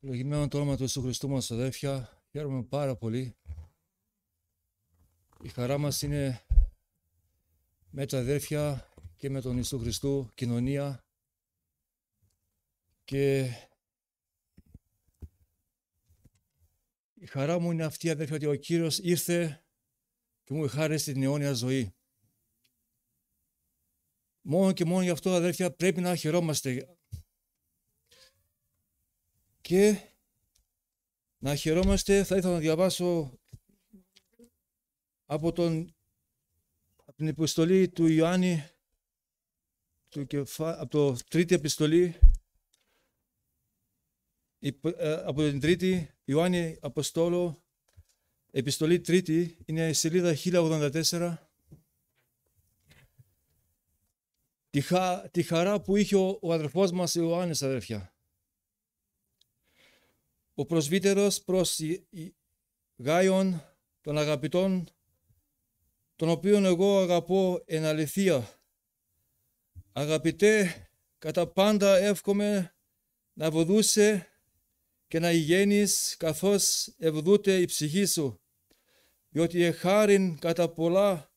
Λογημένο το όνομα του Ιησού Χριστού μας αδέρφια, χαίρομαι πάρα πολύ. Η χαρά μας είναι με τα αδέρφια και με τον Ιησού Χριστού κοινωνία και η χαρά μου είναι αυτή αδέρφια ότι ο Κύριος ήρθε και μου χάρισε την αιώνια ζωή. Μόνο και μόνο γι' αυτό αδέρφια πρέπει να χαιρόμαστε και να χαιρόμαστε, θα ήθελα να διαβάσω από, τον, από την επιστολή του Ιωάννη, του από το τρίτη επιστολή, ε, από την τρίτη, Ιωάννη Αποστόλο, επιστολή τρίτη, είναι η σελίδα 1084, τη, χα, τη χαρά που είχε ο, ο αδερφός μας Ιωάννης αδερφιά ο προσβύτερος προς Γάιον των αγαπητών, τον οποίον εγώ αγαπώ εν αληθεία. Αγαπητέ, κατά πάντα εύχομαι να βοδούσε και να υγένεις καθώς ευδούται η ψυχή σου, διότι εχάριν κατά πολλά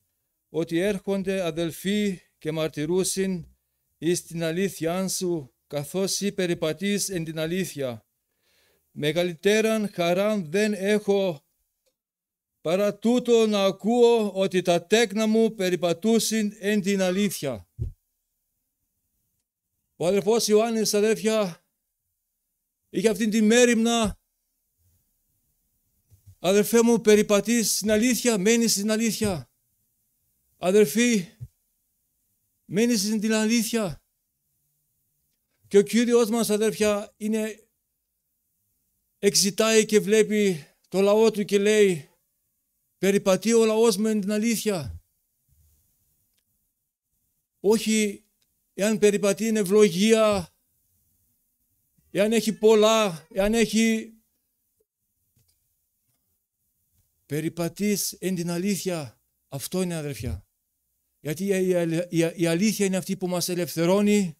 ότι έρχονται αδελφοί και μαρτυρούσιν εις την αλήθειά σου, καθώς περιπατείς εν την αλήθεια μεγαλύτεραν χαράν δεν έχω παρά τούτο να ακούω ότι τα τέκνα μου περιπατούσιν εν την αλήθεια. Ο αδερφός Ιωάννης, αδέρφια, είχε αυτήν την μέρημνα Αδερφέ μου, περιπατείς στην αλήθεια, μένεις στην αλήθεια. Αδερφή, μένεις στην αλήθεια. Και ο Κύριος μας, αδέρφια, είναι εξητάει και βλέπει το λαό του και λέει περιπατεί ο λαός με την αλήθεια. Όχι εάν περιπατεί είναι ευλογία, εάν έχει πολλά, εάν έχει περιπατείς εν την αλήθεια. Αυτό είναι αδερφιά. Γιατί η αλήθεια είναι αυτή που μας ελευθερώνει,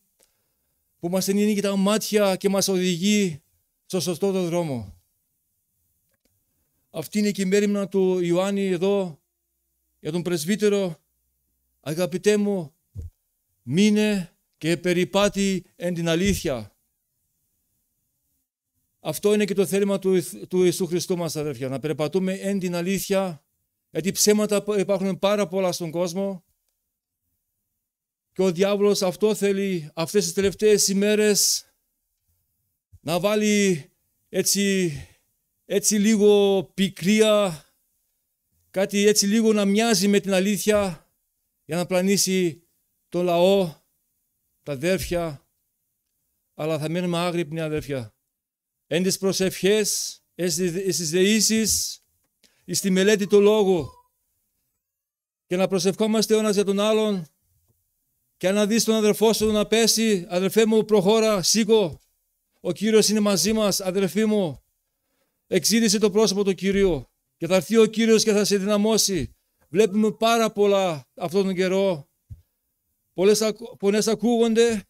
που μας ενήνει τα μάτια και μας οδηγεί στο σωστό το δρόμο. Αυτή είναι και η μέρημνα του Ιωάννη εδώ για τον πρεσβύτερο. Αγαπητέ μου, μείνε και περιπάτη εν την αλήθεια. Αυτό είναι και το θέλημα του, του Ιησού Χριστού μας αδέρφια, να περπατούμε εν την αλήθεια, γιατί ψέματα υπάρχουν πάρα πολλά στον κόσμο και ο διάβολος αυτό θέλει αυτές τις τελευταίες ημέρες να βάλει έτσι, έτσι λίγο πικρία, κάτι έτσι λίγο να μοιάζει με την αλήθεια για να πλανήσει το λαό, τα αδέρφια, αλλά θα μένουμε άγρυπνοι αδέρφια. Εν τις προσευχές, τις δεήσεις, τη μελέτη του λόγου και να προσευχόμαστε ο ένας για τον άλλον και αν δεις τον αδερφό σου να πέσει, αδερφέ μου προχώρα, σήκω, ο Κύριος είναι μαζί μας, αδερφοί μου. Εξήδησε το πρόσωπο του Κυρίου και θα έρθει ο Κύριος και θα σε δυναμώσει. Βλέπουμε πάρα πολλά αυτόν τον καιρό. Πολλές πονές ακούγονται,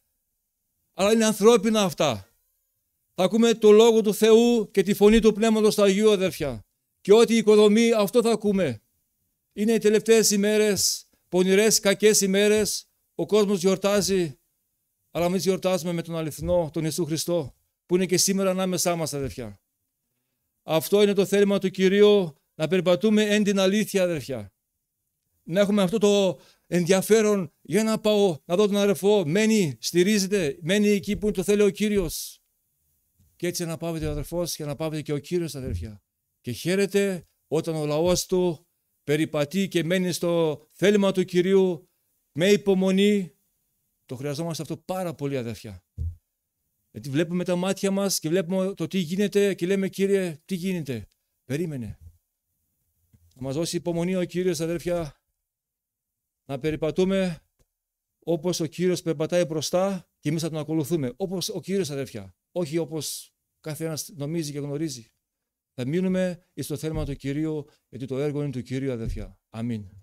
αλλά είναι ανθρώπινα αυτά. Θα ακούμε το Λόγο του Θεού και τη φωνή του Πνεύματος του Αγίου, αδερφιά. Και ό,τι οικοδομεί, αυτό θα ακούμε. Είναι οι τελευταίες ημέρες, πονηρές, κακές ημέρες. Ο κόσμος γιορτάζει, αλλά εμείς γιορτάζουμε με τον αληθινό, τον Ιησού Χριστό που είναι και σήμερα ανάμεσά μας αδερφιά. Αυτό είναι το θέλημα του Κυρίου να περπατούμε εν την αλήθεια αδερφιά. Να έχουμε αυτό το ενδιαφέρον για να πάω να δω τον αδερφό. Μένει, στηρίζεται, μένει εκεί που το θέλει ο Κύριος. Και έτσι να πάβεται ο αδερφός και να πάβεται και ο Κύριος αδερφιά. Και χαίρεται όταν ο λαός του περιπατεί και μένει στο θέλημα του Κυρίου με υπομονή. Το χρειαζόμαστε αυτό πάρα πολύ αδερφιά. Γιατί βλέπουμε τα μάτια μας και βλέπουμε το τι γίνεται και λέμε Κύριε τι γίνεται. Περίμενε. Να μας δώσει υπομονή ο κύριος αδέρφια να περιπατούμε όπως ο κύριος περπατάει μπροστά και εμείς θα τον ακολουθούμε. όπως ο κύριος αδέρφια. Όχι όπως κάθε ένας νομίζει και γνωρίζει. Θα μείνουμε στο θέμα του Κυρίου γιατί το έργο είναι του Κυρίου αδερφιά. Αμήν.